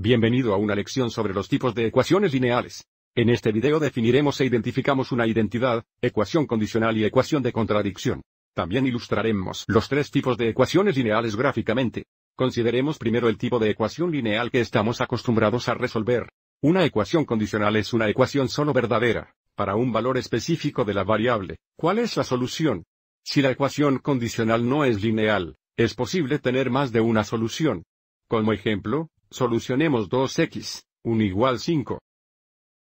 Bienvenido a una lección sobre los tipos de ecuaciones lineales. En este video definiremos e identificamos una identidad, ecuación condicional y ecuación de contradicción. También ilustraremos los tres tipos de ecuaciones lineales gráficamente. Consideremos primero el tipo de ecuación lineal que estamos acostumbrados a resolver. Una ecuación condicional es una ecuación solo verdadera, para un valor específico de la variable. ¿Cuál es la solución? Si la ecuación condicional no es lineal, es posible tener más de una solución. Como ejemplo, Solucionemos 2x, 1 igual 5.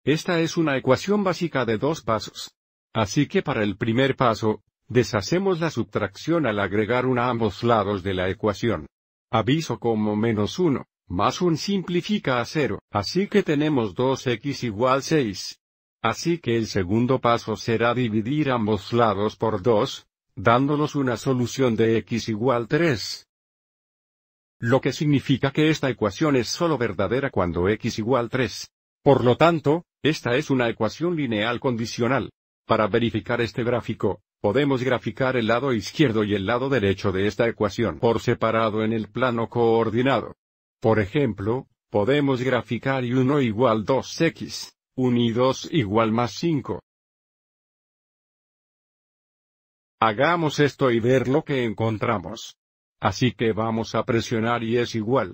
Esta es una ecuación básica de dos pasos. Así que para el primer paso, deshacemos la subtracción al agregar 1 a ambos lados de la ecuación. Aviso como menos 1, más 1 simplifica a 0, así que tenemos 2x igual 6. Así que el segundo paso será dividir ambos lados por 2, dándonos una solución de x igual 3 lo que significa que esta ecuación es sólo verdadera cuando x igual 3. Por lo tanto, esta es una ecuación lineal condicional. Para verificar este gráfico, podemos graficar el lado izquierdo y el lado derecho de esta ecuación por separado en el plano coordinado. Por ejemplo, podemos graficar y1 igual 2x, 1 y 2 igual más 5. Hagamos esto y ver lo que encontramos. Así que vamos a presionar y es igual.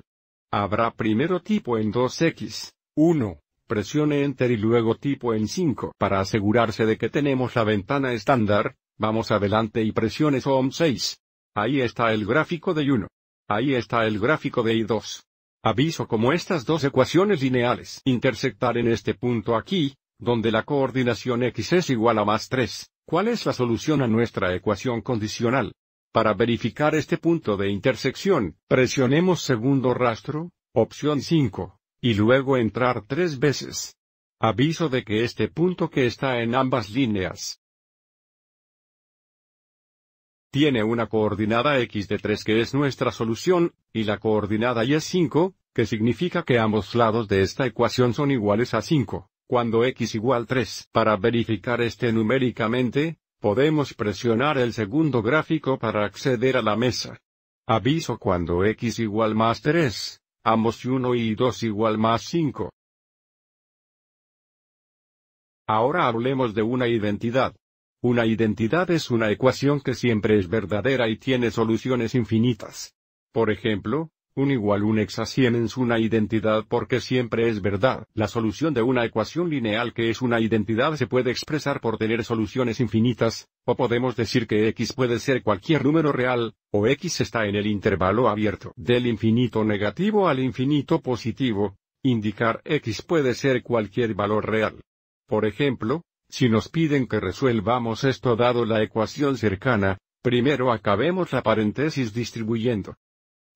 Habrá primero tipo en 2x, 1, presione enter y luego tipo en 5. Para asegurarse de que tenemos la ventana estándar, vamos adelante y presione SOM 6. Ahí está el gráfico de 1 Ahí está el gráfico de I2. Aviso como estas dos ecuaciones lineales intersectar en este punto aquí, donde la coordinación x es igual a más 3. ¿Cuál es la solución a nuestra ecuación condicional? Para verificar este punto de intersección, presionemos segundo rastro, opción 5, y luego entrar tres veces. Aviso de que este punto que está en ambas líneas tiene una coordinada x de 3 que es nuestra solución, y la coordinada y es 5, que significa que ambos lados de esta ecuación son iguales a 5, cuando x igual 3. Para verificar este numéricamente, Podemos presionar el segundo gráfico para acceder a la mesa. Aviso cuando x igual más 3, ambos 1 y 2 igual más 5. Ahora hablemos de una identidad. Una identidad es una ecuación que siempre es verdadera y tiene soluciones infinitas. Por ejemplo, un igual un exacien es una identidad porque siempre es verdad. La solución de una ecuación lineal que es una identidad se puede expresar por tener soluciones infinitas, o podemos decir que x puede ser cualquier número real, o x está en el intervalo abierto del infinito negativo al infinito positivo, indicar x puede ser cualquier valor real. Por ejemplo, si nos piden que resuelvamos esto dado la ecuación cercana, primero acabemos la paréntesis distribuyendo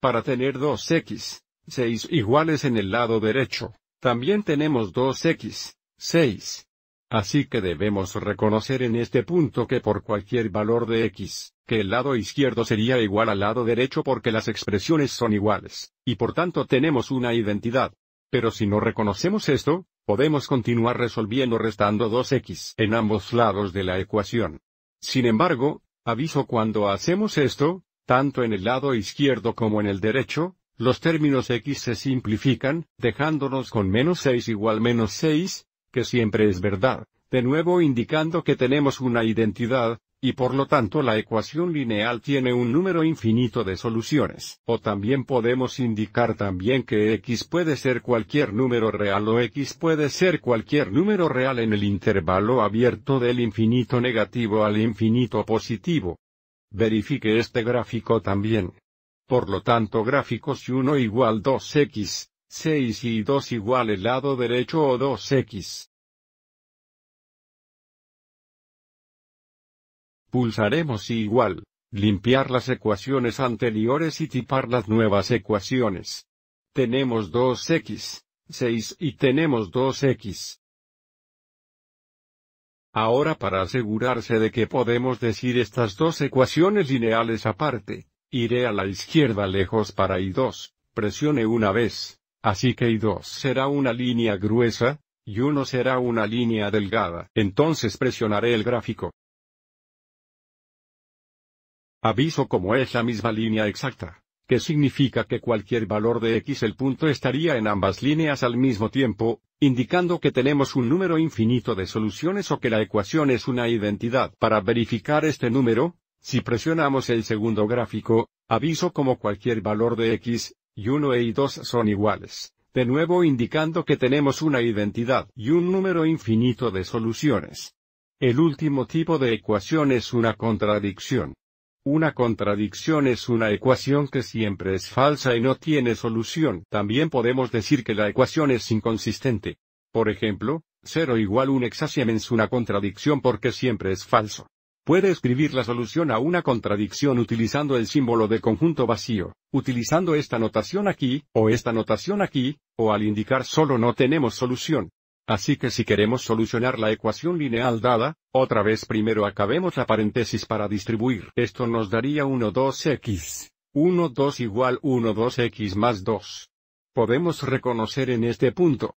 para tener 2x, 6 iguales en el lado derecho, también tenemos 2x, 6. Así que debemos reconocer en este punto que por cualquier valor de x, que el lado izquierdo sería igual al lado derecho porque las expresiones son iguales, y por tanto tenemos una identidad. Pero si no reconocemos esto, podemos continuar resolviendo restando 2x en ambos lados de la ecuación. Sin embargo, aviso cuando hacemos esto, tanto en el lado izquierdo como en el derecho, los términos x se simplifican, dejándonos con menos 6 igual menos 6, que siempre es verdad, de nuevo indicando que tenemos una identidad, y por lo tanto la ecuación lineal tiene un número infinito de soluciones. O también podemos indicar también que x puede ser cualquier número real o x puede ser cualquier número real en el intervalo abierto del infinito negativo al infinito positivo. Verifique este gráfico también. Por lo tanto gráficos 1 igual 2x, 6 y 2 igual el lado derecho o 2x. Pulsaremos igual, limpiar las ecuaciones anteriores y tipar las nuevas ecuaciones. Tenemos 2x, 6 y tenemos 2x. Ahora para asegurarse de que podemos decir estas dos ecuaciones lineales aparte, iré a la izquierda lejos para I2, presione una vez, así que I2 será una línea gruesa, y 1 será una línea delgada. Entonces presionaré el gráfico. Aviso como es la misma línea exacta que significa que cualquier valor de x el punto estaría en ambas líneas al mismo tiempo, indicando que tenemos un número infinito de soluciones o que la ecuación es una identidad. Para verificar este número, si presionamos el segundo gráfico, aviso como cualquier valor de x, y 1 e y 2 son iguales, de nuevo indicando que tenemos una identidad y un número infinito de soluciones. El último tipo de ecuación es una contradicción. Una contradicción es una ecuación que siempre es falsa y no tiene solución. También podemos decir que la ecuación es inconsistente. Por ejemplo, 0 igual un examen es una contradicción porque siempre es falso. Puede escribir la solución a una contradicción utilizando el símbolo de conjunto vacío, utilizando esta notación aquí, o esta notación aquí, o al indicar solo no tenemos solución. Así que si queremos solucionar la ecuación lineal dada, otra vez primero acabemos la paréntesis para distribuir. Esto nos daría 1 2x. 1 2 igual 1 2x más 2. Podemos reconocer en este punto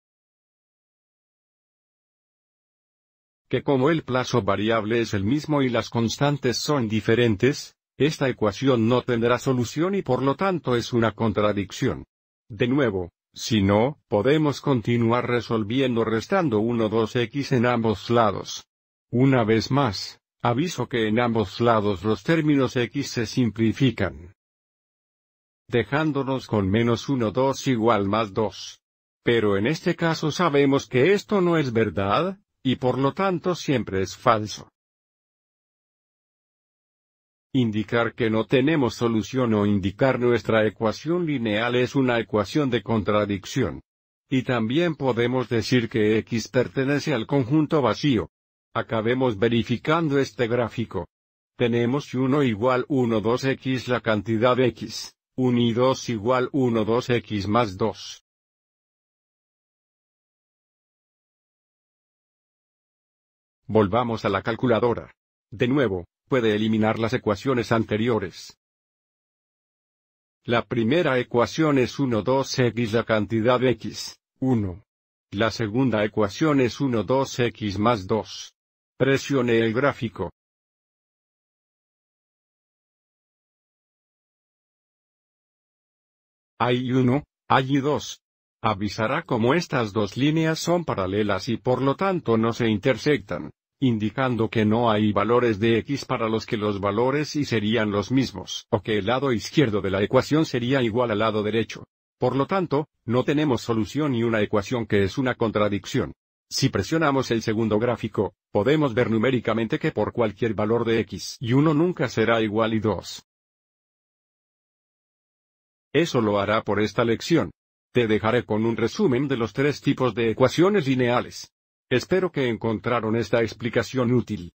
que como el plazo variable es el mismo y las constantes son diferentes, esta ecuación no tendrá solución y por lo tanto es una contradicción. De nuevo, si no, podemos continuar resolviendo restando 1 2x en ambos lados. Una vez más, aviso que en ambos lados los términos x se simplifican. Dejándonos con menos 1 2 igual más 2. Pero en este caso sabemos que esto no es verdad, y por lo tanto siempre es falso. Indicar que no tenemos solución o indicar nuestra ecuación lineal es una ecuación de contradicción. Y también podemos decir que X pertenece al conjunto vacío. Acabemos verificando este gráfico. Tenemos 1 igual 1 2x la cantidad x, 1 y 2 igual 1 2x más 2. Volvamos a la calculadora. De nuevo, puede eliminar las ecuaciones anteriores. La primera ecuación es 1 2 x la cantidad x, 1. La segunda ecuación es 1 2 x más 2. Presione el gráfico. Hay 1, hay 2, avisará como estas dos líneas son paralelas y por lo tanto no se intersectan indicando que no hay valores de x para los que los valores y serían los mismos, o que el lado izquierdo de la ecuación sería igual al lado derecho. Por lo tanto, no tenemos solución y una ecuación que es una contradicción. Si presionamos el segundo gráfico, podemos ver numéricamente que por cualquier valor de x y 1 nunca será igual y 2. Eso lo hará por esta lección. Te dejaré con un resumen de los tres tipos de ecuaciones lineales. Espero que encontraron esta explicación útil.